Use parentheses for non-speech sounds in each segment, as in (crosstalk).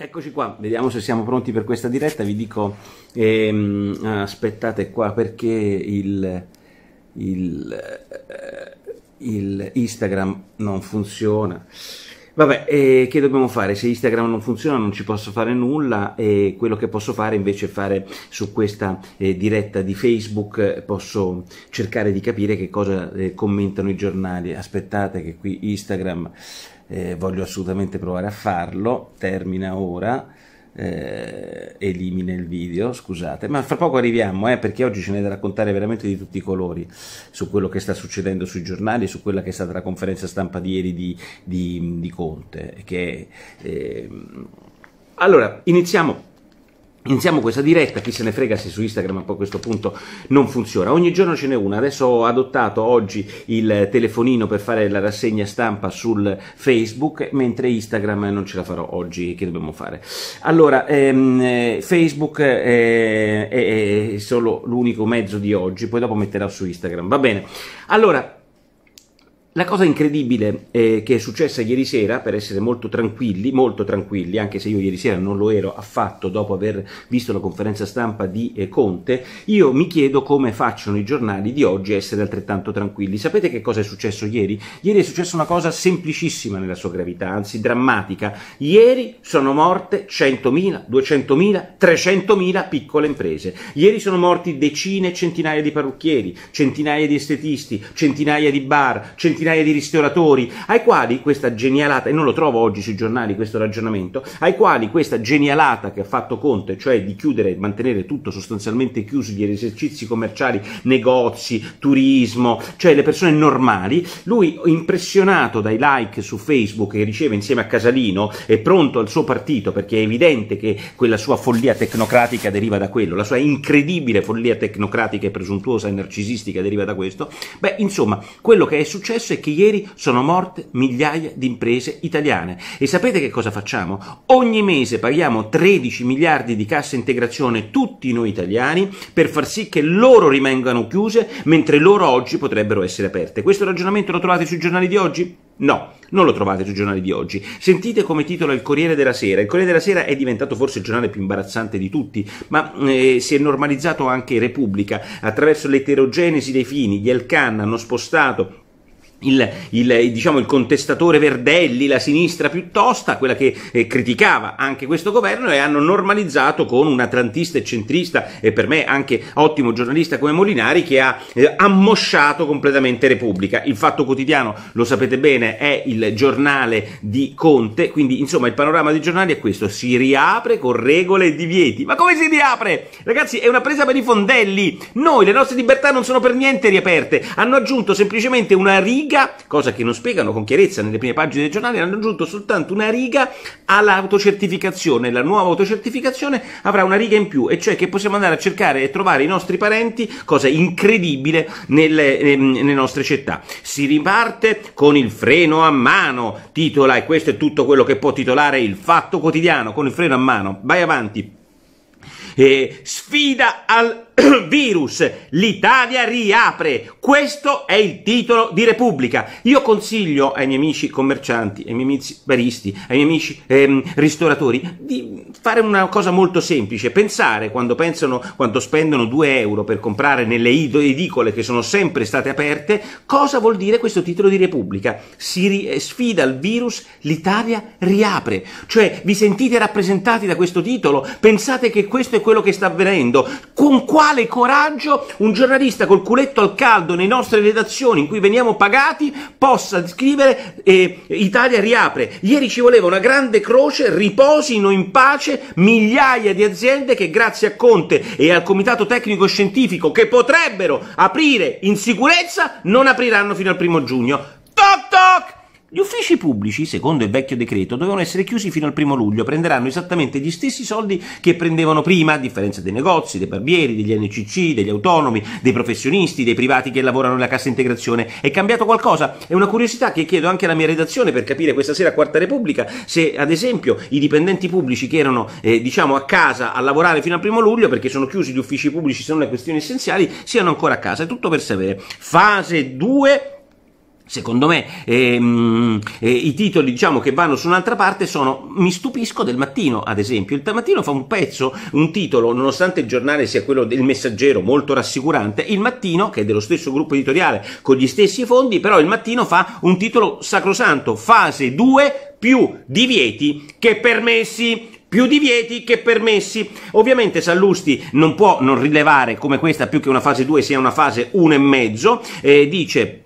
Eccoci qua, vediamo se siamo pronti per questa diretta. Vi dico, ehm, aspettate qua perché il, il, eh, il Instagram non funziona. Vabbè, eh, che dobbiamo fare? Se Instagram non funziona non ci posso fare nulla e quello che posso fare invece è fare su questa eh, diretta di Facebook, posso cercare di capire che cosa eh, commentano i giornali. Aspettate che qui Instagram eh, voglio assolutamente provare a farlo, termina ora, eh, elimina il video, scusate, ma fra poco arriviamo eh, perché oggi ce n'è da raccontare veramente di tutti i colori su quello che sta succedendo sui giornali, su quella che è stata la conferenza stampa di ieri di, di, di Conte. Che, ehm, allora, iniziamo Iniziamo questa diretta, chi se ne frega se su Instagram a questo punto non funziona. Ogni giorno ce n'è una, adesso ho adottato oggi il telefonino per fare la rassegna stampa sul Facebook, mentre Instagram non ce la farò oggi, che dobbiamo fare? Allora, ehm, eh, Facebook è, eh, è, è solo l'unico mezzo di oggi, poi dopo metterò su Instagram, va bene. Allora, la cosa incredibile eh, che è successa ieri sera, per essere molto tranquilli, molto tranquilli, anche se io ieri sera non lo ero affatto dopo aver visto la conferenza stampa di eh, Conte, io mi chiedo come facciano i giornali di oggi a essere altrettanto tranquilli. Sapete che cosa è successo ieri? Ieri è successa una cosa semplicissima nella sua gravità, anzi drammatica. Ieri sono morte 100.000, 200.000, 300.000 piccole imprese. Ieri sono morti decine e centinaia di parrucchieri, centinaia di estetisti, centinaia di bar, centinaia centinaia di ristoratori, ai quali questa genialata, e non lo trovo oggi sui giornali questo ragionamento, ai quali questa genialata che ha fatto Conte, cioè di chiudere e mantenere tutto sostanzialmente chiuso, gli esercizi commerciali, negozi, turismo, cioè le persone normali, lui impressionato dai like su Facebook che riceve insieme a Casalino, è pronto al suo partito perché è evidente che quella sua follia tecnocratica deriva da quello, la sua incredibile follia tecnocratica e presuntuosa e narcisistica deriva da questo, beh insomma quello che è successo è che ieri sono morte migliaia di imprese italiane. E sapete che cosa facciamo? Ogni mese paghiamo 13 miliardi di cassa integrazione tutti noi italiani per far sì che loro rimangano chiuse mentre loro oggi potrebbero essere aperte. Questo ragionamento lo trovate sui giornali di oggi? No, non lo trovate sui giornali di oggi. Sentite come titola il Corriere della Sera. Il Corriere della Sera è diventato forse il giornale più imbarazzante di tutti, ma eh, si è normalizzato anche Repubblica attraverso l'eterogenesi dei fini. Gli Elkan hanno spostato il, il, eh, diciamo, il, contestatore Verdelli, la sinistra piuttosto, quella che eh, criticava anche questo governo e hanno normalizzato con un atlantista e centrista e per me anche ottimo giornalista come Molinari che ha eh, ammosciato completamente Repubblica. Il Fatto Quotidiano, lo sapete bene, è il giornale di Conte, quindi insomma il panorama dei giornali è questo, si riapre con regole e divieti. Ma come si riapre? Ragazzi è una presa per i fondelli, noi le nostre libertà non sono per niente riaperte, hanno aggiunto semplicemente una riga riga, cosa che non spiegano con chiarezza nelle prime pagine dei giornali, hanno aggiunto soltanto una riga all'autocertificazione. La nuova autocertificazione avrà una riga in più, e cioè che possiamo andare a cercare e trovare i nostri parenti, cosa incredibile nelle, ehm, nelle nostre città. Si riparte con il freno a mano, titola, e questo è tutto quello che può titolare il fatto quotidiano, con il freno a mano. Vai avanti eh, sfida al (clears throat) virus, l'Italia riapre, questo è il titolo di Repubblica. Io consiglio ai miei amici commercianti, ai miei amici baristi, ai miei amici ehm, ristoratori di fare una cosa molto semplice, pensare quando pensano, quando spendono 2 euro per comprare nelle edicole che sono sempre state aperte, cosa vuol dire questo titolo di Repubblica? Si eh, sfida al virus, l'Italia riapre, cioè vi sentite rappresentati da questo titolo, pensate che questo è quello che sta avvenendo. Con quale coraggio un giornalista col culetto al caldo nelle nostre redazioni in cui veniamo pagati possa scrivere eh, Italia riapre. Ieri ci voleva una grande croce, riposino in pace migliaia di aziende che grazie a Conte e al Comitato Tecnico Scientifico che potrebbero aprire in sicurezza non apriranno fino al primo giugno. Gli uffici pubblici, secondo il vecchio decreto, dovevano essere chiusi fino al primo luglio, prenderanno esattamente gli stessi soldi che prendevano prima, a differenza dei negozi, dei barbieri, degli NCC, degli autonomi, dei professionisti, dei privati che lavorano nella cassa integrazione. È cambiato qualcosa? È una curiosità che chiedo anche alla mia redazione per capire questa sera a Quarta Repubblica se, ad esempio, i dipendenti pubblici che erano, eh, diciamo, a casa a lavorare fino al primo luglio, perché sono chiusi gli uffici pubblici se non le questioni essenziali, siano ancora a casa. È tutto per sapere. Fase 2 Secondo me ehm, eh, i titoli diciamo, che vanno su un'altra parte sono Mi stupisco del mattino, ad esempio. Il mattino fa un pezzo, un titolo, nonostante il giornale sia quello del messaggero molto rassicurante, il mattino, che è dello stesso gruppo editoriale con gli stessi fondi, però il mattino fa un titolo sacrosanto, fase 2 più divieti che permessi più divieti che permessi. Ovviamente Sallusti non può non rilevare come questa più che una fase 2 sia una fase 1,5 e mezzo, eh, dice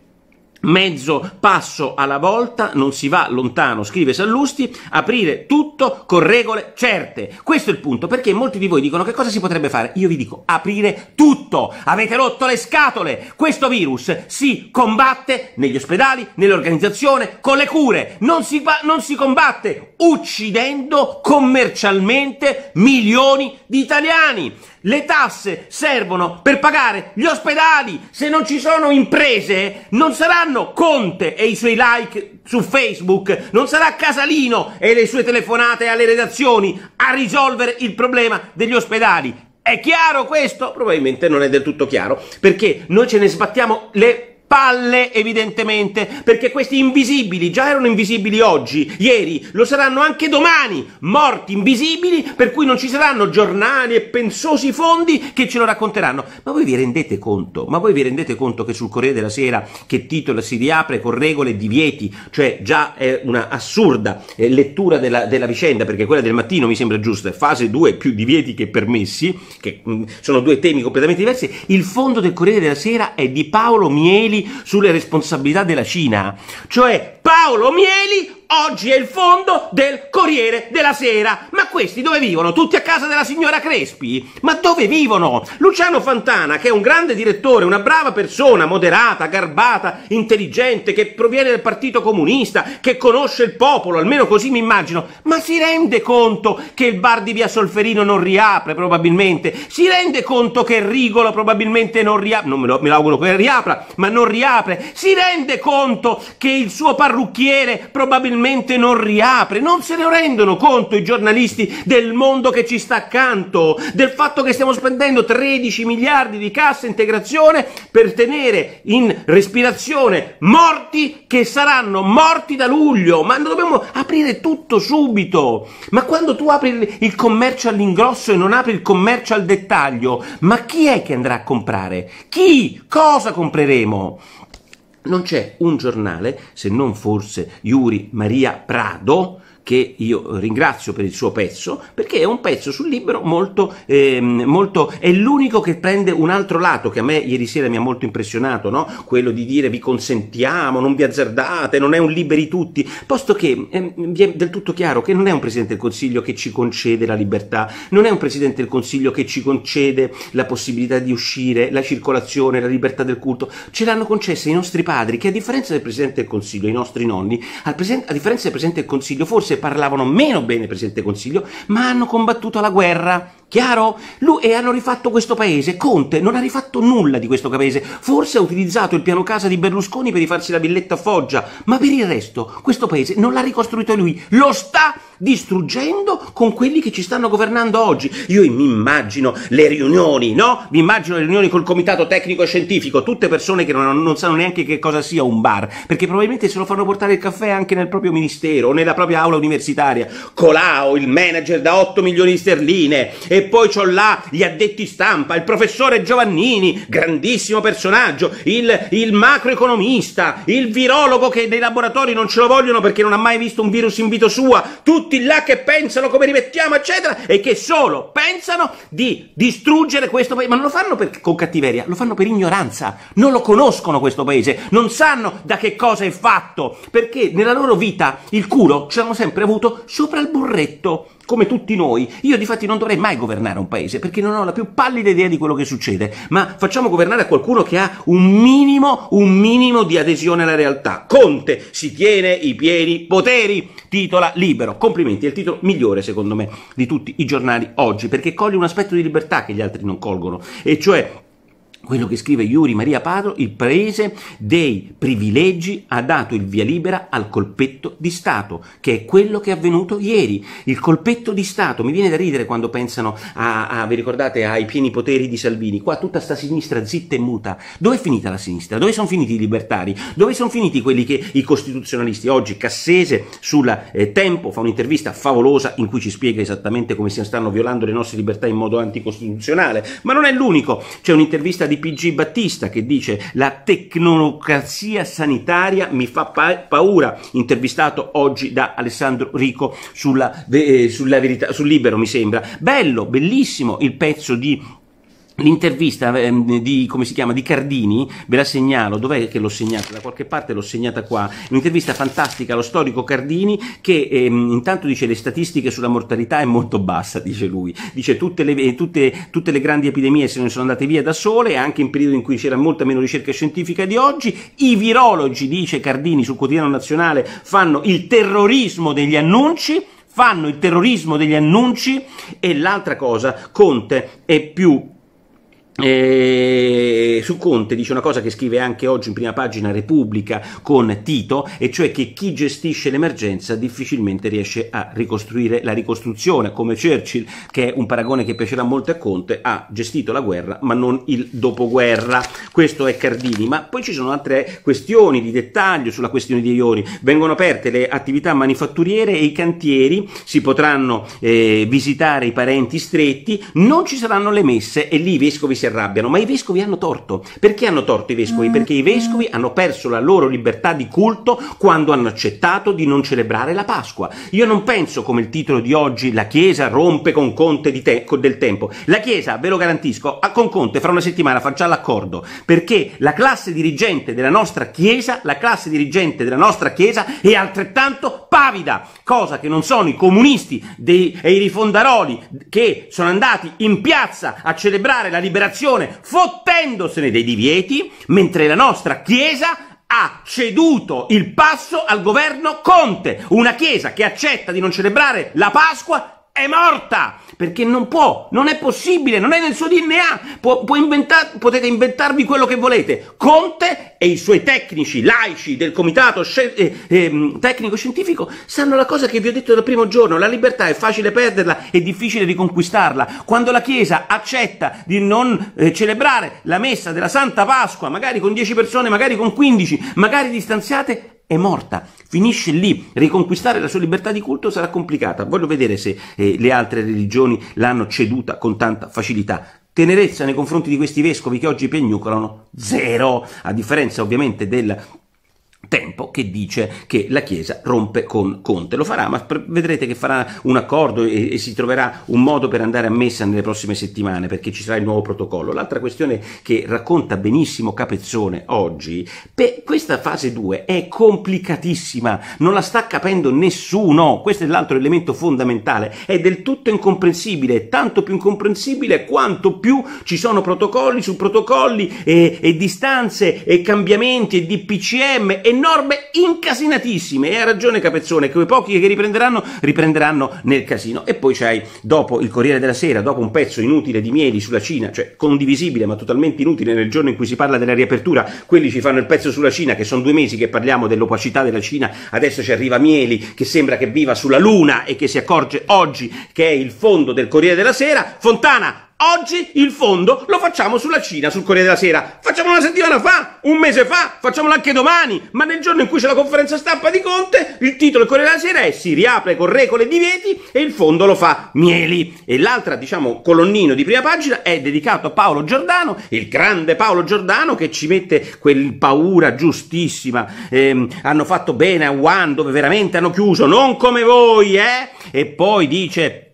mezzo passo alla volta, non si va lontano, scrive Sallusti, aprire tutto con regole certe. Questo è il punto, perché molti di voi dicono che cosa si potrebbe fare? Io vi dico aprire tutto, avete rotto le scatole, questo virus si combatte negli ospedali, nell'organizzazione, con le cure, non si, non si combatte uccidendo commercialmente milioni di italiani. Le tasse servono per pagare gli ospedali. Se non ci sono imprese, non saranno Conte e i suoi like su Facebook, non sarà Casalino e le sue telefonate alle redazioni a risolvere il problema degli ospedali. È chiaro questo? Probabilmente non è del tutto chiaro, perché noi ce ne sbattiamo le palle evidentemente, perché questi invisibili già erano invisibili oggi, ieri, lo saranno anche domani, morti invisibili, per cui non ci saranno giornali e pensosi fondi che ce lo racconteranno. Ma voi vi rendete conto? Ma voi vi rendete conto che sul Corriere della Sera che titolo si riapre con regole e divieti, cioè già è una assurda eh, lettura della, della vicenda, perché quella del mattino mi sembra giusta, è fase 2 più divieti che permessi, che mh, mm, sono due temi completamente diversi, il fondo del Corriere della Sera è di Paolo Mieli sulle responsabilità della Cina. Cioè Paolo Mieli Oggi è il fondo del Corriere della Sera. Ma questi dove vivono? Tutti a casa della signora Crespi? Ma dove vivono? Luciano Fantana, che è un grande direttore, una brava persona, moderata, garbata, intelligente, che proviene dal Partito Comunista, che conosce il popolo, almeno così mi immagino, ma si rende conto che il bar di Via Solferino non riapre probabilmente? Si rende conto che Rigolo probabilmente non riapre? Non me lo, me lo auguro che riapra, ma non riapre. Si rende conto che il suo parrucchiere probabilmente finalmente non riapre. Non se ne rendono conto i giornalisti del mondo che ci sta accanto, del fatto che stiamo spendendo 13 miliardi di cassa integrazione per tenere in respirazione morti che saranno morti da luglio. Ma dobbiamo aprire tutto subito. Ma quando tu apri il commercio all'ingrosso e non apri il commercio al dettaglio, ma chi è che andrà a comprare? Chi? Cosa compreremo? non c'è un giornale, se non forse Yuri Maria Prado, che io ringrazio per il suo pezzo, perché è un pezzo sul libro molto, eh, molto è l'unico che prende un altro lato che a me ieri sera mi ha molto impressionato, no? quello di dire vi consentiamo, non vi azzardate, non è un liberi tutti, posto che eh, vi è del tutto chiaro che non è un Presidente del Consiglio che ci concede la libertà, non è un Presidente del Consiglio che ci concede la possibilità di uscire, la circolazione, la libertà del culto, ce l'hanno concessa i nostri padri che a differenza del Presidente del Consiglio, i nostri nonni, a differenza del Presidente del Consiglio forse forse parlavano meno bene del Presidente del Consiglio, ma hanno combattuto la guerra Chiaro? Lui e hanno rifatto questo paese. Conte non ha rifatto nulla di questo paese. Forse ha utilizzato il piano casa di Berlusconi per rifarsi la villetta a Foggia, ma per il resto questo paese non l'ha ricostruito lui. Lo sta distruggendo con quelli che ci stanno governando oggi. Io mi immagino le riunioni, no? Mi immagino le riunioni col comitato tecnico e scientifico, tutte persone che non, non sanno neanche che cosa sia un bar, perché probabilmente se lo fanno portare il caffè anche nel proprio ministero o nella propria aula universitaria. Colau, il manager da 8 milioni di sterline e poi c'ho là gli addetti stampa, il professore Giovannini, grandissimo personaggio, il, il macroeconomista, il virologo che nei laboratori non ce lo vogliono perché non ha mai visto un virus in vita sua, tutti là che pensano come rimettiamo, eccetera, e che solo pensano di distruggere questo paese, ma non lo fanno per, con cattiveria, lo fanno per ignoranza, non lo conoscono questo paese, non sanno da che cosa è fatto, perché nella loro vita il culo ce l'hanno sempre avuto sopra il burretto come tutti noi. Io di fatti non dovrei mai governare un paese perché non ho la più pallida idea di quello che succede, ma facciamo governare a qualcuno che ha un minimo, un minimo di adesione alla realtà. Conte si tiene i pieni poteri, titola libero. Complimenti, è il titolo migliore secondo me di tutti i giornali oggi perché coglie un aspetto di libertà che gli altri non colgono, e cioè quello che scrive Iuri Maria Padro, il paese dei privilegi ha dato il via libera al colpetto di Stato, che è quello che è avvenuto ieri. Il colpetto di Stato, mi viene da ridere quando pensano a, a vi ricordate, ai pieni poteri di Salvini, qua tutta sta sinistra zitta e muta. Dove è finita la sinistra? Dove sono finiti i libertari? Dove sono finiti quelli che i costituzionalisti? Oggi Cassese sulla eh, Tempo fa un'intervista favolosa in cui ci spiega esattamente come si stanno violando le nostre libertà in modo anticostituzionale, ma non è l'unico, c'è un'intervista di di PG Battista che dice la tecnocrazia sanitaria mi fa pa paura, intervistato oggi da Alessandro Rico sulla, eh, sulla verità, sul Libero mi sembra. Bello, bellissimo il pezzo di L'intervista ehm, di, come si chiama, di Cardini, ve la segnalo, dov'è che l'ho segnata? Da qualche parte l'ho segnata qua, un'intervista fantastica allo storico Cardini che ehm, intanto dice le statistiche sulla mortalità è molto bassa, dice lui, dice tutte le, tutte, tutte le grandi epidemie se ne sono andate via da sole, anche in periodo in cui c'era molta meno ricerca scientifica di oggi, i virologi, dice Cardini sul quotidiano nazionale, fanno il terrorismo degli annunci, fanno il terrorismo degli annunci e l'altra cosa, Conte è più eh, su Conte dice una cosa che scrive anche oggi in prima pagina Repubblica con Tito, e cioè che chi gestisce l'emergenza difficilmente riesce a ricostruire la ricostruzione, come Churchill, che è un paragone che piacerà molto a Conte, ha gestito la guerra ma non il dopoguerra. Questo è Cardini, ma poi ci sono altre questioni di dettaglio sulla questione di Ioni. Vengono aperte le attività manifatturiere e i cantieri, si potranno eh, visitare i parenti stretti, non ci saranno le messe e lì i vescovi si arrabbiano, ma i vescovi hanno torto. Perché hanno torto i vescovi? Mm. Perché i vescovi hanno perso la loro libertà di culto quando hanno accettato di non celebrare la Pasqua. Io non penso come il titolo di oggi, la Chiesa rompe con Conte te- del tempo. La Chiesa, ve lo garantisco, con Conte fra una settimana fa già l'accordo, perché la classe dirigente della nostra Chiesa, la classe dirigente della nostra Chiesa è altrettanto pavida, cosa che non sono i comunisti dei, e i rifondaroli che sono andati in piazza a celebrare la liberazione dell'immigrazione, fottendosene dei divieti, mentre la nostra Chiesa ha ceduto il passo al governo Conte. Una Chiesa che accetta di non celebrare la Pasqua è morta perché non può, non è possibile, non è nel suo DNA, può, può inventar, potete inventarvi quello che volete. Conte e i suoi tecnici laici del comitato scien- eh, eh, tecnico-scientifico sanno la cosa che vi ho detto dal primo giorno, la libertà è facile perderla, è difficile riconquistarla. Quando la Chiesa accetta di non eh, celebrare la messa della Santa Pasqua, magari con 10 persone, magari con 15, magari distanziate, è morta, finisce lì, riconquistare la sua libertà di culto sarà complicata, voglio vedere se eh, le altre religioni l'hanno ceduta con tanta facilità. Tenerezza nei confronti di questi vescovi che oggi piagnucolano, zero, a differenza ovviamente del Tempo che dice che la Chiesa rompe con Conte. Lo farà, ma vedrete che farà un accordo e, e, si troverà un modo per andare a messa nelle prossime settimane perché ci sarà il nuovo protocollo. L'altra questione che racconta benissimo Capezzone oggi, per questa fase 2 è complicatissima, non la sta capendo nessuno. Questo è l'altro elemento fondamentale, è del tutto incomprensibile, tanto più incomprensibile quanto più ci sono protocolli su protocolli e, e distanze e cambiamenti e DPCM e e norme incasinatissime. E ha ragione Capezzone, quei pochi che riprenderanno, riprenderanno nel casino. E poi c'hai, dopo il Corriere della Sera, dopo un pezzo inutile di Mieli sulla Cina, cioè condivisibile ma totalmente inutile nel giorno in cui si parla della riapertura, quelli ci fanno il pezzo sulla Cina, che sono due mesi che parliamo dell'opacità della Cina, adesso ci arriva Mieli che sembra che viva sulla Luna e che si accorge oggi che è il fondo del Corriere della Sera. Fontana, Oggi il fondo lo facciamo sulla Cina, sul Corriere della Sera. Facciamolo una settimana fa, un mese fa, facciamolo anche domani. Ma nel giorno in cui c'è la conferenza stampa di Conte, il titolo del Corriere della Sera è Si riapre con regole e divieti e il fondo lo fa Mieli. E l'altra, diciamo, colonnino di prima pagina è dedicato a Paolo Giordano, il grande Paolo Giordano che ci mette quel paura giustissima. Eh, hanno fatto bene a One dove veramente hanno chiuso, non come voi, eh? E poi dice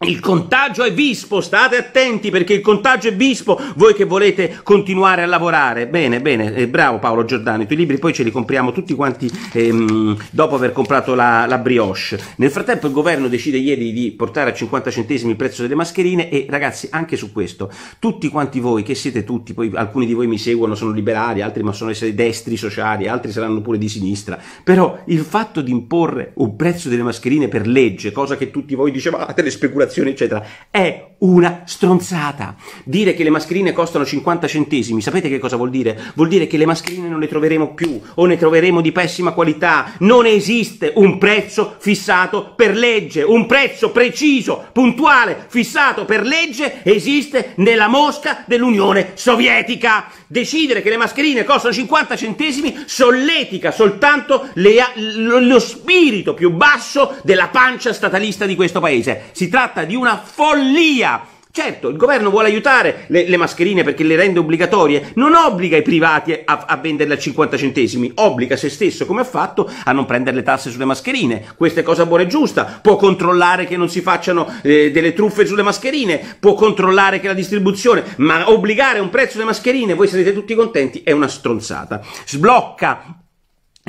il contagio è vispo, state attenti perché il contagio è vispo, voi che volete continuare a lavorare. Bene, bene, eh, bravo Paolo Giordano, i tuoi libri poi ce li compriamo tutti quanti ehm, dopo aver comprato la, la, brioche. Nel frattempo il governo decide ieri di portare a 50 centesimi il prezzo delle mascherine e ragazzi anche su questo, tutti quanti voi che siete tutti, poi alcuni di voi mi seguono, sono liberali, altri ma sono essere destri sociali, altri saranno pure di sinistra, però il fatto di imporre un prezzo delle mascherine per legge, cosa che tutti voi dicevate, le speculazioni, inflazione, eccetera. È una stronzata. Dire che le mascherine costano 50 centesimi, sapete che cosa vuol dire? Vuol dire che le mascherine non le troveremo più o ne troveremo di pessima qualità. Non esiste un prezzo fissato per legge, un prezzo preciso, puntuale, fissato per legge esiste nella mosca dell'Unione Sovietica. Decidere che le mascherine costano 50 centesimi solletica soltanto le, lo spirito più basso della pancia statalista di questo paese. Si tratta tratta di una follia. Certo, il governo vuole aiutare le, le, mascherine perché le rende obbligatorie, non obbliga i privati a, a, venderle a 50 centesimi, obbliga se stesso, come ha fatto, a non prendere le tasse sulle mascherine. Questa è cosa buona e giusta. Può controllare che non si facciano eh, delle truffe sulle mascherine, può controllare che la distribuzione, ma obbligare un prezzo delle mascherine, voi sarete tutti contenti, è una stronzata. Sblocca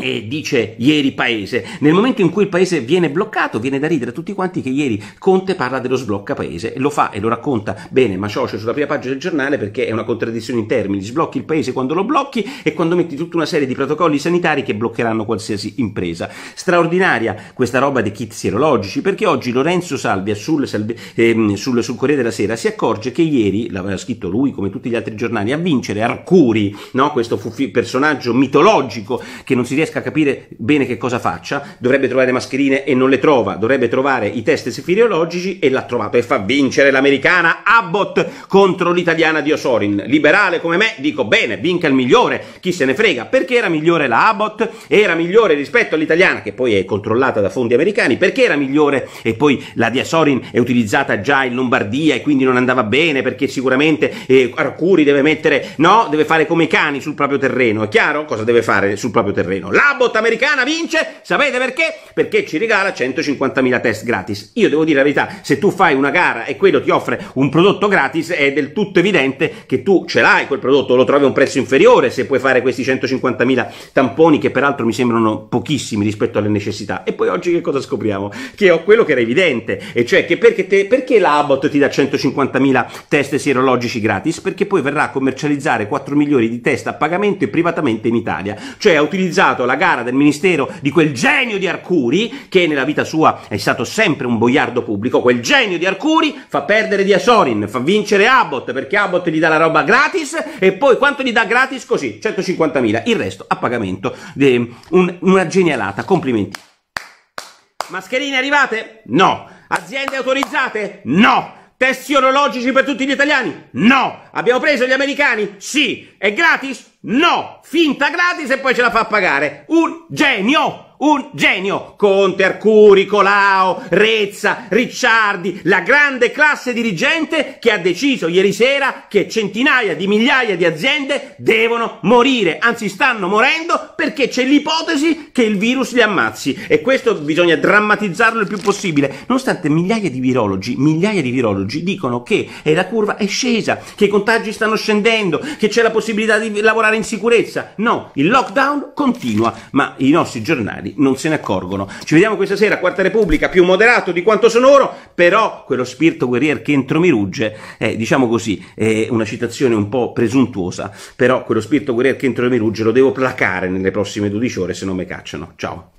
e dice ieri paese, nel momento in cui il paese viene bloccato, viene da ridere a tutti quanti che ieri Conte parla dello sblocca paese, e lo fa e lo racconta bene ma ciò c'è sulla prima pagina del giornale perché è una contraddizione in termini, sblocchi il paese quando lo blocchi e quando metti tutta una serie di protocolli sanitari che bloccheranno qualsiasi impresa. Straordinaria questa roba dei kit sierologici perché oggi Lorenzo Salvia sul, salve, ehm, sul, sul Corriere della Sera si accorge che ieri, l'aveva scritto lui come tutti gli altri giornali, a vincere Arcuri, no? questo fu- personaggio mitologico che non si riesce riesca a capire bene che cosa faccia, dovrebbe trovare mascherine e non le trova, dovrebbe trovare i test sifiliologici e l'ha trovato e fa vincere l'americana Abbott contro l'italiana di Osorin. Liberale come me, dico bene, vinca il migliore, chi se ne frega, perché era migliore la Abbott, era migliore rispetto all'italiana, che poi è controllata da fondi americani, perché era migliore e poi la di Osorin è utilizzata già in Lombardia e quindi non andava bene perché sicuramente eh, Arcuri deve mettere, no, deve fare come i cani sul proprio terreno, è chiaro cosa deve fare sul proprio terreno? L'Abbott americana vince, sapete perché? Perché ci regala 150.000 test gratis. Io devo dire la verità, se tu fai una gara e quello ti offre un prodotto gratis, è del tutto evidente che tu ce l'hai quel prodotto, lo trovi a un prezzo inferiore se puoi fare questi 150.000 tamponi che peraltro mi sembrano pochissimi rispetto alle necessità. E poi oggi che cosa scopriamo? Che ho quello che era evidente, e cioè che perché, te, perché l'Abbott ti dà 150.000 test sierologici gratis? Perché poi verrà a commercializzare 4 milioni di test a pagamento e privatamente in Italia. Cioè ha utilizzato partecipato alla gara del ministero di quel genio di Arcuri, che nella vita sua è stato sempre un boiardo pubblico, quel genio di Arcuri fa perdere di Asorin, fa vincere Abbott, perché Abbott gli dà la roba gratis, e poi quanto gli dà gratis? Così, 150.000, il resto a pagamento. De, un, una genialata, complimenti. Mascherine arrivate? No. Aziende autorizzate? No. Testi orologici per tutti gli italiani? No! Abbiamo preso gli americani? Sì! È gratis? No! Finta gratis e poi ce la fa pagare! Un genio! un genio. Conte, Arcuri, Colau, Rezza, Ricciardi, la grande classe dirigente che ha deciso ieri sera che centinaia di migliaia di aziende devono morire, anzi stanno morendo perché c'è l'ipotesi che il virus li ammazzi e questo bisogna drammatizzarlo il più possibile, nonostante migliaia di virologi, migliaia di virologi dicono che eh, la curva è scesa, che i contagi stanno scendendo, che c'è la possibilità di lavorare in sicurezza. No, il lockdown continua, ma i nostri giornali miliardi, non se ne accorgono. Ci vediamo questa sera, a Quarta Repubblica, più moderato di quanto sono ora, però quello spirito guerriero che entro mi rugge, eh, diciamo così, è una citazione un po' presuntuosa, però quello spirito guerriero che entro mi rugge lo devo placare nelle prossime 12 ore se non mi cacciano. Ciao.